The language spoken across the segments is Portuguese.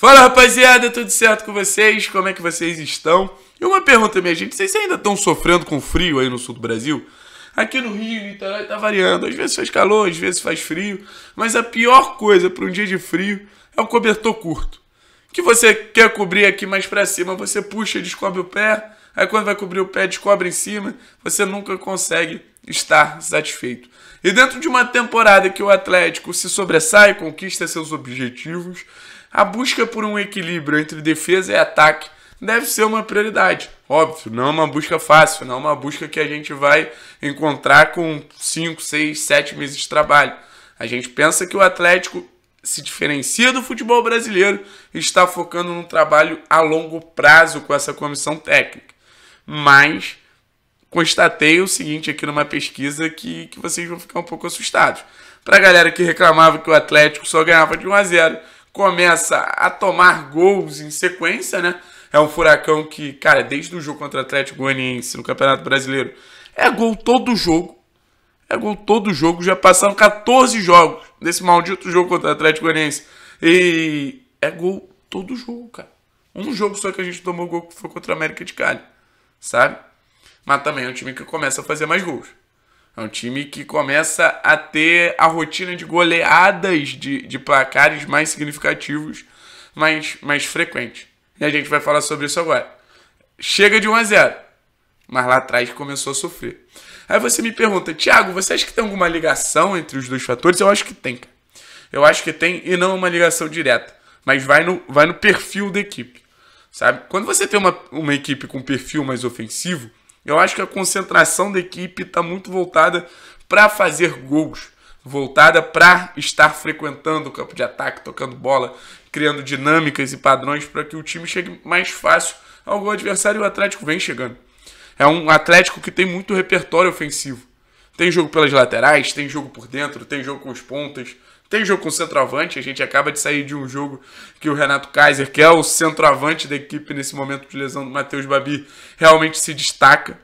Fala rapaziada, tudo certo com vocês? Como é que vocês estão? E uma pergunta, minha gente: vocês ainda estão sofrendo com frio aí no sul do Brasil? Aqui no Rio, em Niterói, tá variando. Às vezes faz calor, às vezes faz frio. Mas a pior coisa para um dia de frio é o cobertor curto. Que você quer cobrir aqui mais para cima, você puxa, e descobre o pé. Aí quando vai cobrir o pé, descobre em cima. Você nunca consegue estar satisfeito. E dentro de uma temporada que o Atlético se sobressai, conquista seus objetivos, a busca por um equilíbrio entre defesa e ataque deve ser uma prioridade. Óbvio, não é uma busca fácil, não é uma busca que a gente vai encontrar com 5, 6, 7 meses de trabalho. A gente pensa que o Atlético se diferencia do futebol brasileiro e está focando no trabalho a longo prazo com essa comissão técnica. Mas constatei o seguinte aqui numa pesquisa que, que vocês vão ficar um pouco assustados. Para a galera que reclamava que o Atlético só ganhava de 1 a 0 começa a tomar gols em sequência, né? É um furacão que, cara, desde o jogo contra o Atlético Goianiense no Campeonato Brasileiro, é gol todo jogo. É gol todo jogo. Já passaram 14 jogos desse maldito jogo contra o Atlético Goianiense. E é gol todo jogo, cara. Um jogo só que a gente tomou gol que foi contra o América de Cali, sabe? Mas também é um time que começa a fazer mais gols. É um time que começa a ter a rotina de goleadas de, de placares mais significativos, mais, mais frequentes. E a gente vai falar sobre isso agora. Chega de 1 a 0 mas lá atrás começou a sofrer. Aí você me pergunta, Thiago, você acha que tem alguma ligação entre os dois fatores? Eu acho que tem, Eu acho que tem e não é uma ligação direta, mas vai no, vai no perfil da equipe, sabe? Quando você tem uma, uma equipe com perfil mais ofensivo, eu acho que a concentração da equipe está muito voltada para fazer gols, voltada para estar frequentando o campo de ataque, tocando bola, criando dinâmicas e padrões para que o time chegue mais fácil ao gol adversário e o Atlético vem chegando. É um Atlético que tem muito repertório ofensivo. Tem jogo pelas laterais, tem jogo por dentro, tem jogo com as pontas, tem jogo com centroavante, a gente acaba de sair de um jogo que o Renato Kaiser, que é o centroavante da equipe nesse momento de lesão do Matheus Babi, realmente se destaca,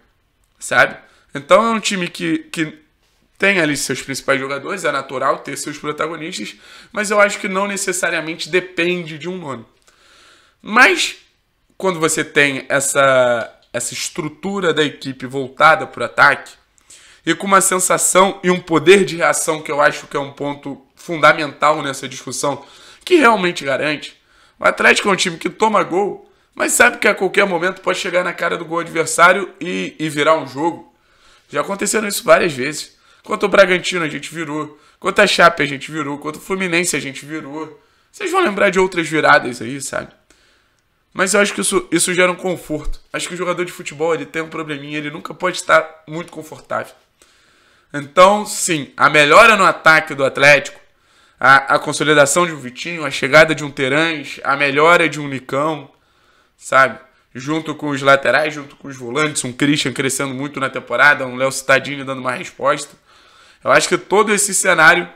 sabe? Então é um time que, que tem ali seus principais jogadores, é natural ter seus protagonistas, mas eu acho que não necessariamente depende de um nome. Mas quando você tem essa, essa estrutura da equipe voltada para o ataque, e com uma sensação e um poder de reação que eu acho que é um ponto fundamental nessa discussão, que realmente garante. O Atlético é um time que toma gol, mas sabe que a qualquer momento pode chegar na cara do gol adversário e, e virar um jogo. Já aconteceram isso várias vezes. quanto o Bragantino a gente virou, quanto a Chape a gente virou, quanto o Fluminense a gente virou. Vocês vão lembrar de outras viradas aí, sabe? Mas eu acho que isso, isso gera um conforto. Acho que o jogador de futebol ele tem um probleminha, ele nunca pode estar muito confortável. Então, sim, a melhora no ataque do Atlético a, a consolidação de um Vitinho, a chegada de um Terãs, a melhora de um Nicão, sabe? Junto com os laterais, junto com os volantes, um Christian crescendo muito na temporada, um Léo Cittadini dando uma resposta. Eu acho que todo esse cenário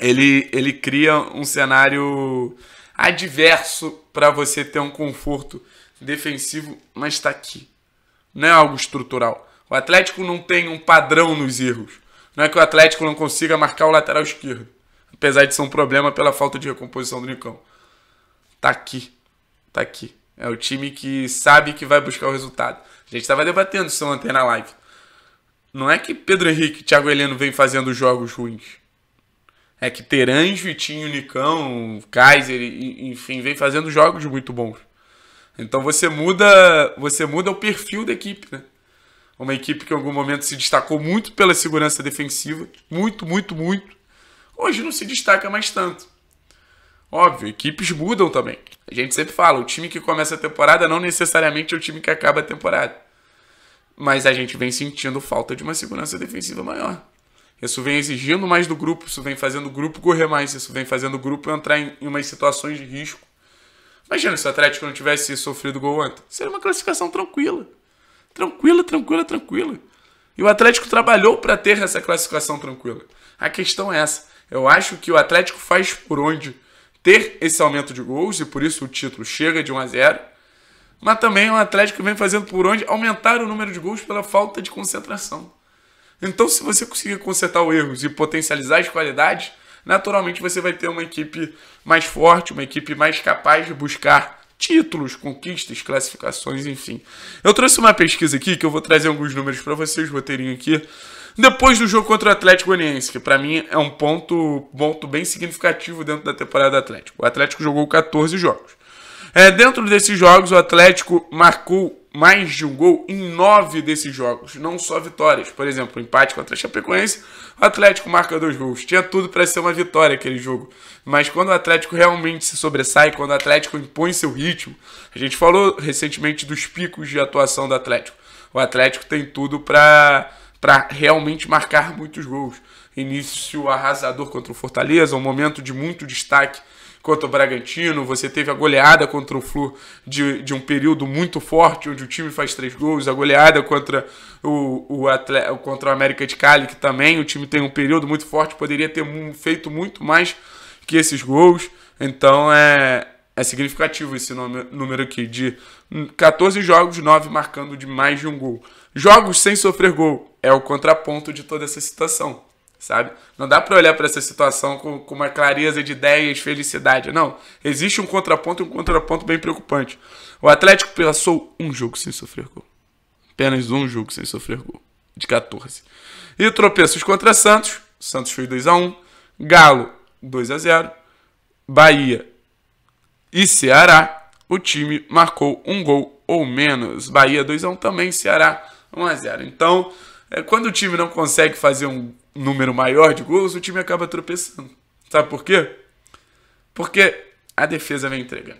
ele, ele cria um cenário adverso para você ter um conforto defensivo, mas está aqui. Não é algo estrutural. O Atlético não tem um padrão nos erros. Não é que o Atlético não consiga marcar o lateral esquerdo. Apesar de ser um problema pela falta de recomposição do Nicão. Tá aqui. Tá aqui. É o time que sabe que vai buscar o resultado. A gente estava debatendo isso ontem na live. Não é que Pedro Henrique e Thiago Heleno vem fazendo jogos ruins. É que Terãs, Vitinho, Nicão, Kaiser, enfim, vem fazendo jogos muito bons. Então você muda, você muda o perfil da equipe, né? Uma equipe que em algum momento se destacou muito pela segurança defensiva, muito, muito, muito hoje não se destaca mais tanto. Óbvio, equipes mudam também. A gente sempre fala, o time que começa a temporada não necessariamente é o time que acaba a temporada. Mas a gente vem sentindo falta de uma segurança defensiva maior. Isso vem exigindo mais do grupo, isso vem fazendo o grupo correr mais, isso vem fazendo o grupo entrar em umas situações de risco. Imagina se o Atlético não tivesse sofrido gol antes. Seria uma classificação tranquila. Tranquila, tranquila, tranquila. E o Atlético trabalhou para ter essa classificação tranquila. A questão é essa. Eu acho que o Atlético faz por onde ter esse aumento de gols e por isso o título chega de 1 a 0. Mas também o Atlético vem fazendo por onde aumentar o número de gols pela falta de concentração. Então, se você conseguir consertar os erros e potencializar as qualidades, naturalmente você vai ter uma equipe mais forte, uma equipe mais capaz de buscar títulos, conquistas, classificações, enfim. Eu trouxe uma pesquisa aqui que eu vou trazer alguns números para vocês, roteirinho aqui, depois do jogo contra o Atlético Goianiense, que para mim é um ponto, ponto bem significativo dentro da temporada do Atlético. O Atlético jogou 14 jogos. É, dentro desses jogos, o Atlético marcou mais de um gol em nove desses jogos, não só vitórias. Por exemplo, o empate contra a Chapecoense, o Atlético marca dois gols. Tinha tudo para ser uma vitória aquele jogo, mas quando o Atlético realmente se sobressai, quando o Atlético impõe seu ritmo, a gente falou recentemente dos picos de atuação do Atlético. O Atlético tem tudo para para realmente marcar muitos gols. Início arrasador contra o Fortaleza, um momento de muito destaque contra o Bragantino, você teve a goleada contra o Flu de, de um período muito forte, onde o time faz três gols, a goleada contra o, o atleta, contra o América de Cali, que também o time tem um período muito forte, poderia ter feito muito mais que esses gols. Então é, é significativo esse número aqui, de 14 hum, jogos, 9 marcando de mais de um gol. Jogos sem sofrer gol é o contraponto de toda essa situação, sabe? Não dá para olhar para essa situação com, com, uma clareza de ideias, felicidade. Não. Existe um contraponto e um contraponto bem preocupante. O Atlético passou um jogo sem sofrer gol. Apenas um jogo sem sofrer gol. De 14. E tropeços contra Santos. Santos foi 2x1. Galo, 2x0. Bahia e Ceará. O time marcou um gol ou menos. Bahia 2x1 também, Ceará 1x0. Então, é, quando o time não consegue fazer um número maior de gols, o time acaba tropeçando. Sabe por quê? Porque a defesa vem entregando.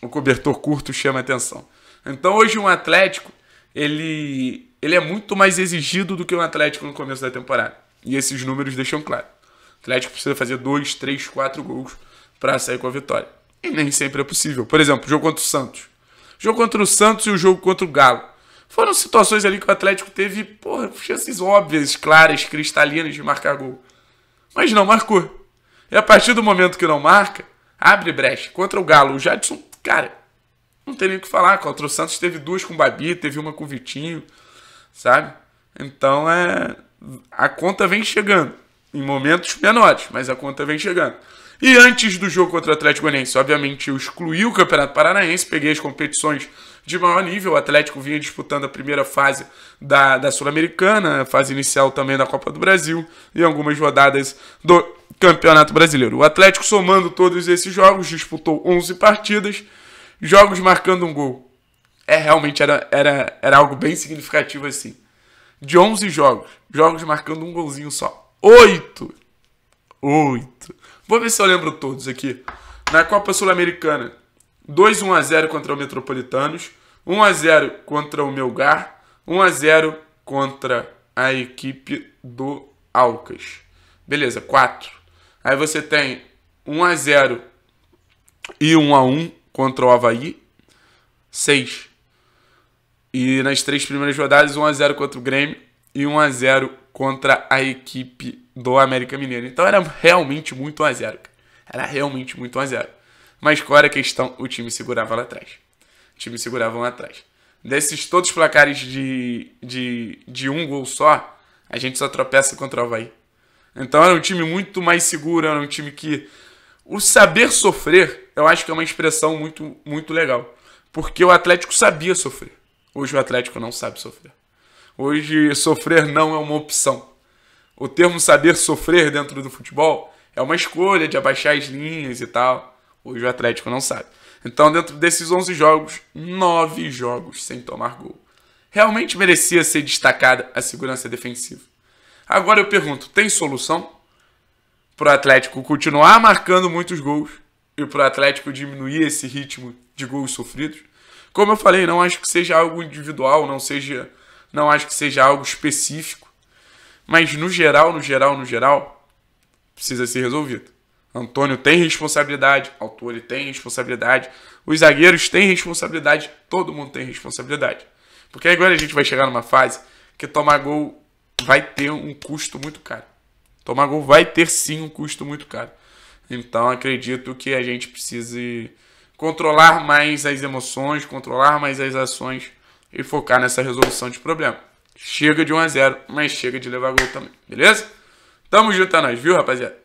O cobertor curto chama atenção. Então hoje um Atlético, ele, ele é muito mais exigido do que um Atlético no começo da temporada. E esses números deixam claro. O Atlético precisa fazer 2, 3, 4 gols para sair com a vitória. E nem sempre é possível. Por exemplo, o jogo contra o Santos. jogo contra o Santos e o jogo contra o Galo. Foram situações ali que o Atlético teve, porra, chances óbvias, claras, cristalinas de marcar gol. Mas não marcou. E a partir do momento que não marca, abre brecha. Contra o Galo, o Jadson, cara, não tem nem o que falar. Contra o Santos teve duas com o Babi, teve uma com o Vitinho, sabe? Então é. A conta vem chegando. Em momentos menores, mas a conta vem chegando. E antes do jogo contra o Atlético Goianiense, obviamente, eu excluí o Campeonato Paranaense, peguei as competições de maior nível. O Atlético vinha disputando a primeira fase da, da Sul-Americana, fase inicial também da Copa do Brasil e algumas rodadas do Campeonato Brasileiro. O Atlético, somando todos esses jogos, disputou 11 partidas, jogos marcando um gol. É, realmente era, era, era algo bem significativo assim. De 11 jogos, jogos marcando um golzinho só. Oito! Oito! Vou ver se eu lembro todos aqui. Na Copa Sul-Americana, 2 1 a 0 contra o Metropolitanos, 1 a 0 contra o Melgar, 1 a 0 contra a equipe do Alcas. Beleza, 4. Aí você tem 1 a 0 e 1 a 1 contra o Havaí, 6. E nas três primeiras rodadas, 1 a 0 contra o Grêmio e 1 a 0 contra a equipe do América Mineiro. Então era realmente muito 1 a 0 Era realmente muito 1 a 0 Mas qual era a questão? O time segurava lá atrás. O time segurava lá atrás. Desses todos os placares de, de, de um gol só, a gente só tropeça contra o Havaí. Então era um time muito mais seguro, era um time que. O saber sofrer, eu acho que é uma expressão muito, muito legal. Porque o Atlético sabia sofrer. Hoje o Atlético não sabe sofrer. Hoje, sofrer não é uma opção. O termo saber sofrer dentro do futebol é uma escolha de abaixar as linhas e tal. Hoje o Atlético não sabe. Então, dentro desses 11 jogos, 9 jogos sem tomar gol. Realmente merecia ser destacada a segurança defensiva. Agora eu pergunto: tem solução para o Atlético continuar marcando muitos gols e para o Atlético diminuir esse ritmo de gols sofridos? Como eu falei, não acho que seja algo individual, não seja não acho que seja algo específico. Mas no geral, no geral, no geral, precisa ser resolvido. Antônio tem responsabilidade, autor tem responsabilidade, os zagueiros têm responsabilidade, todo mundo tem responsabilidade. Porque agora a gente vai chegar numa fase que tomar gol vai ter um custo muito caro. Tomar gol vai ter sim um custo muito caro. Então acredito que a gente precise controlar mais as emoções, controlar mais as ações e focar nessa resolução de problema. Chega de 1 a 0, mas chega de levar gol também, beleza? Tamo junto a é nós, viu, rapaziada?